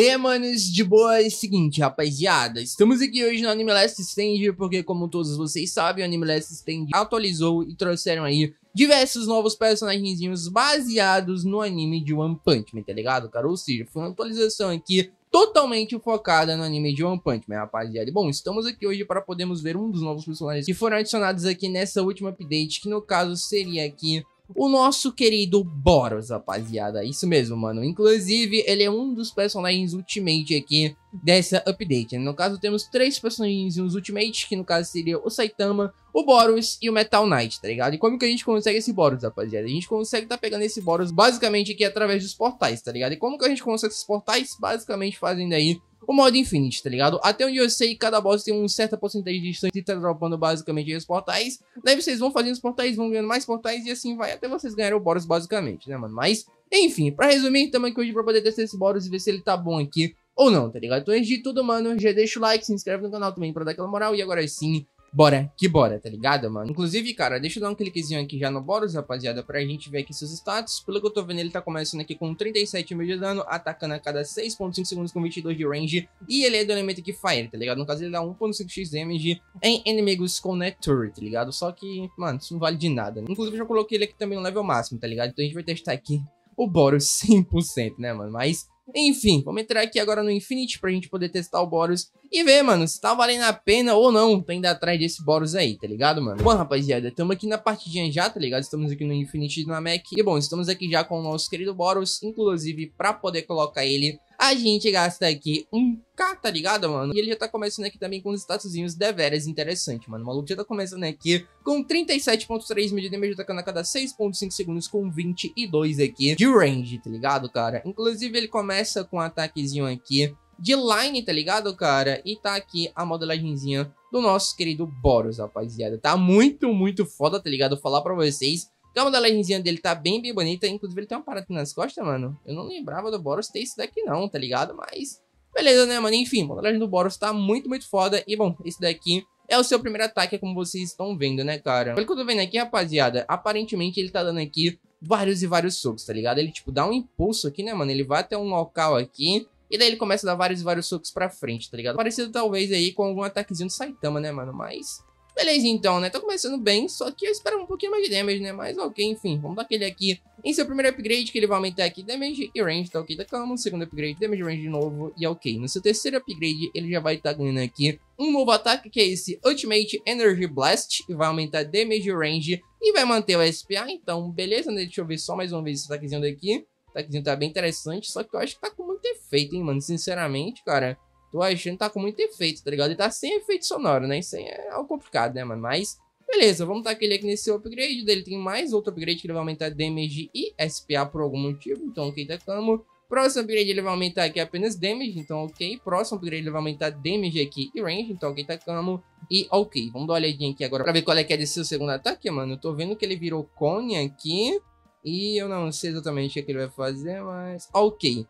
aí, manos, de boa, é o seguinte, rapaziada, estamos aqui hoje no Anime Last Stand, porque como todos vocês sabem, o Anime Last Stand atualizou e trouxeram aí diversos novos personagens baseados no anime de One Punch Man, tá ligado, cara? Ou seja, foi uma atualização aqui totalmente focada no anime de One Punch Man, rapaziada. E, bom, estamos aqui hoje para podermos ver um dos novos personagens que foram adicionados aqui nessa última update, que no caso seria aqui o nosso querido Boros, rapaziada. Isso mesmo, mano. Inclusive, ele é um dos personagens Ultimate aqui dessa update. Né? No caso, temos três personagens Ultimate, que no caso seria o Saitama, o Boros e o Metal Knight, tá ligado? E como que a gente consegue esse Boros, rapaziada? A gente consegue tá pegando esse Boros basicamente aqui através dos portais, tá ligado? E como que a gente consegue esses portais? Basicamente fazendo aí o modo Infinity, tá ligado? Até onde eu sei, cada boss tem uma certa porcentagem de e tá dropando basicamente os portais. Daí vocês vão fazendo os portais, vão ganhando mais portais e assim vai até vocês ganharem o boss basicamente, né, mano? Mas, enfim, pra resumir, tamo aqui hoje pra poder testar esse boss e ver se ele tá bom aqui ou não, tá ligado? Então, antes de tudo, mano, já deixa o like, se inscreve no canal também pra dar aquela moral e agora sim bora, que bora, tá ligado, mano? Inclusive, cara, deixa eu dar um cliquezinho aqui já no Boros, rapaziada, pra gente ver aqui seus status. Pelo que eu tô vendo, ele tá começando aqui com 37 mil de dano, atacando a cada 6.5 segundos com 22 de range, e ele é do elemento que Fire, tá ligado? No caso, ele dá 1.5x damage em inimigos com Neturi, tá ligado? Só que, mano, isso não vale de nada. Né? Inclusive, eu já coloquei ele aqui também no level máximo, tá ligado? Então a gente vai testar aqui o Boros 100%, né, mano? Mas... Enfim, vamos entrar aqui agora no Infinity pra gente poder testar o Boros e ver, mano, se tá valendo a pena ou não tá indo atrás desse Boros aí, tá ligado, mano? Bom, rapaziada, estamos aqui na partidinha já, tá ligado? Estamos aqui no Infinity mac e, bom, estamos aqui já com o nosso querido Boros, inclusive pra poder colocar ele a gente gasta aqui um K, tá ligado, mano? E ele já tá começando aqui também com uns statuszinhos deveras interessante, mano. O maluco já tá começando aqui com 37.3 mil de damage atacando tá a cada 6.5 segundos com 22 aqui de range, tá ligado, cara? Inclusive, ele começa com um ataquezinho aqui de line, tá ligado, cara? E tá aqui a modelagemzinha do nosso querido Boros, rapaziada. Tá muito, muito foda, tá ligado? Vou falar pra vocês então, a modelagemzinha dele tá bem, bem bonita. Inclusive, ele tem uma parada aqui nas costas, mano. Eu não lembrava do Boros ter isso daqui não, tá ligado? Mas, beleza, né, mano? Enfim, a modelagem do Boros tá muito, muito foda. E, bom, esse daqui é o seu primeiro ataque, é como vocês estão vendo, né, cara? Pelo que eu tô vendo aqui, rapaziada, aparentemente ele tá dando aqui vários e vários socos, tá ligado? Ele, tipo, dá um impulso aqui, né, mano? Ele vai até um local aqui, e daí ele começa a dar vários e vários socos pra frente, tá ligado? Parecido, talvez, aí, com algum ataquezinho do Saitama, né, mano? Mas... Beleza, então, né? Tá começando bem, só que eu espero um pouquinho mais de damage, né? Mas ok, enfim, vamos dar aquele aqui em seu primeiro upgrade, que ele vai aumentar aqui damage e range, tá ok da calma. segundo upgrade, damage range de novo e é ok. No seu terceiro upgrade, ele já vai estar tá ganhando aqui um novo ataque, que é esse Ultimate Energy Blast, e vai aumentar damage range e vai manter o SPA, então beleza, né? Deixa eu ver só mais uma vez esse ataquezinho daqui. O ataquezinho tá bem interessante, só que eu acho que tá com muito efeito, hein, mano? Sinceramente, cara o Aishino tá com muito efeito, tá ligado? Ele tá sem efeito sonoro, né? Isso é algo complicado, né, mano? Mas, beleza, vamos tacar tá ele aqui nesse upgrade dele. Tem mais outro upgrade que ele vai aumentar damage e SPA por algum motivo, então ok, tacamos. Tá Próximo upgrade ele vai aumentar aqui apenas damage, então ok. Próximo upgrade ele vai aumentar damage aqui e range, então ok, tacamos. Tá e ok, vamos dar uma olhadinha aqui agora pra ver qual é que é desse segundo ataque, mano. Eu tô vendo que ele virou cone aqui. E eu não sei exatamente o que ele vai fazer, mas... Ok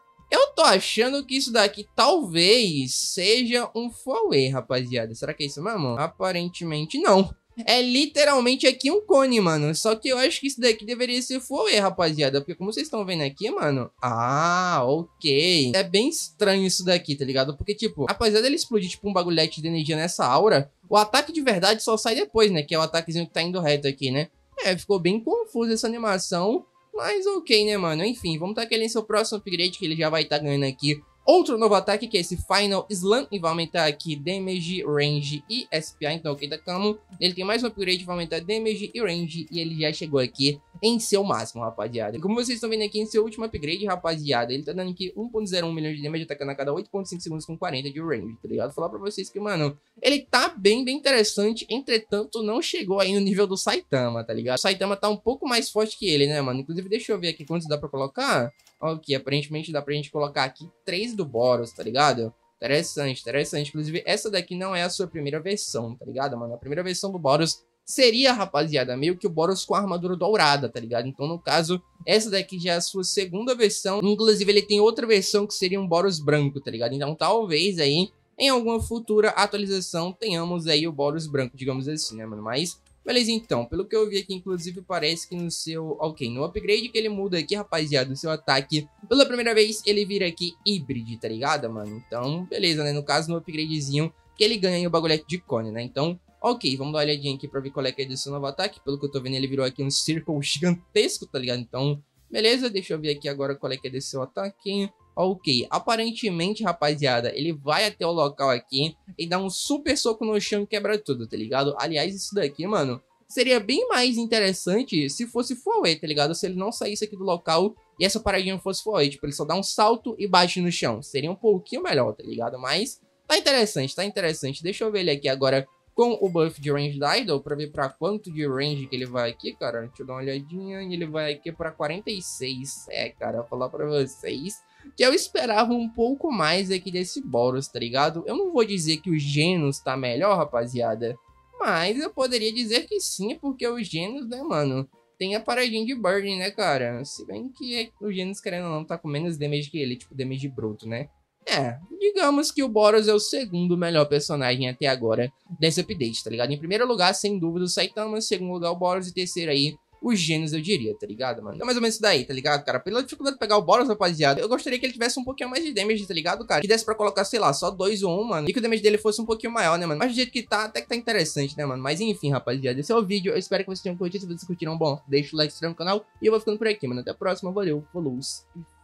tô achando que isso daqui talvez seja um Foway, rapaziada. Será que é isso mesmo? Aparentemente não. É literalmente aqui um cone, mano. Só que eu acho que isso daqui deveria ser Foway, rapaziada. Porque como vocês estão vendo aqui, mano... Ah, ok. É bem estranho isso daqui, tá ligado? Porque, tipo, apesar dele explodir, tipo, um bagulhete de energia nessa aura... O ataque de verdade só sai depois, né? Que é o ataquezinho que tá indo reto aqui, né? É, ficou bem confuso essa animação. Mas ok, né, mano? Enfim, vamos estar tá querendo seu próximo upgrade, que ele já vai estar tá ganhando aqui Outro novo ataque que é esse Final Slam e vai aumentar aqui Damage, Range e SPA, então ok da tá Camo. Ele tem mais um upgrade, vai aumentar Damage e Range e ele já chegou aqui em seu máximo, rapaziada. E como vocês estão vendo aqui, em seu último upgrade, rapaziada, ele tá dando aqui 1.01 milhões de damage, atacando a cada 8.5 segundos com 40 de range, tá ligado? Vou falar pra vocês que, mano, ele tá bem, bem interessante, entretanto, não chegou aí no nível do Saitama, tá ligado? O Saitama tá um pouco mais forte que ele, né, mano? Inclusive, deixa eu ver aqui quantos dá pra colocar. Ok, aparentemente dá pra gente colocar aqui 3 do Boros, tá ligado? Interessante, interessante. Inclusive, essa daqui não é a sua primeira versão, tá ligado, mano? A primeira versão do Boros seria, rapaziada, meio que o Boros com a armadura dourada, tá ligado? Então, no caso, essa daqui já é a sua segunda versão. Inclusive, ele tem outra versão que seria um Boros branco, tá ligado? Então, talvez aí, em alguma futura atualização, tenhamos aí o Boros branco, digamos assim, né, mano? Mas... Beleza, então, pelo que eu vi aqui, inclusive, parece que no seu... Ok, no upgrade que ele muda aqui, rapaziada, o seu ataque, pela primeira vez, ele vira aqui híbrido, tá ligado, mano? Então, beleza, né? No caso, no upgradezinho, que ele ganha o bagulho é de cone, né? Então, Ok, vamos dar uma olhadinha aqui pra ver qual é que é desse novo ataque. Pelo que eu tô vendo, ele virou aqui um círculo gigantesco, tá ligado? Então, beleza, deixa eu ver aqui agora qual é que é desse seu ataque. Ok, aparentemente, rapaziada, ele vai até o local aqui e dá um super soco no chão e quebra tudo, tá ligado? Aliás, isso daqui, mano, seria bem mais interessante se fosse Fuaway, tá ligado? Se ele não saísse aqui do local e essa paradinha fosse Fuaway, tipo, ele só dá um salto e bate no chão. Seria um pouquinho melhor, tá ligado? Mas tá interessante, tá interessante. Deixa eu ver ele aqui agora com o buff de range da Idol, pra ver pra quanto de range que ele vai aqui, cara. Deixa eu dar uma olhadinha. E ele vai aqui pra 46. É, cara, vou falar pra vocês que eu esperava um pouco mais aqui desse Boros, tá ligado? Eu não vou dizer que o Genos tá melhor, rapaziada. Mas eu poderia dizer que sim, porque o Genos, né, mano? Tem a paradinha de Burden, né, cara? Se bem que o Genos, querendo ou não, tá com menos damage que ele, tipo, damage bruto, né? É, digamos que o Boros é o segundo melhor personagem até agora desse update, tá ligado? Em primeiro lugar, sem dúvida, o Saitama, em segundo lugar, o Boros, e terceiro aí, os Genos, eu diria, tá ligado, mano? Então, mais ou menos isso daí, tá ligado, cara? Pela dificuldade de pegar o Boros, rapaziada, eu gostaria que ele tivesse um pouquinho mais de damage, tá ligado, cara? Que desse pra colocar, sei lá, só dois ou um, mano. E que o damage dele fosse um pouquinho maior, né, mano? Mas do jeito que tá, até que tá interessante, né, mano? Mas enfim, rapaziada, esse é o vídeo. Eu espero que vocês tenham curtido. Se vocês curtiram, bom, deixa o like, se no canal. E eu vou ficando por aqui, mano. Até a próxima. Valeu, falou e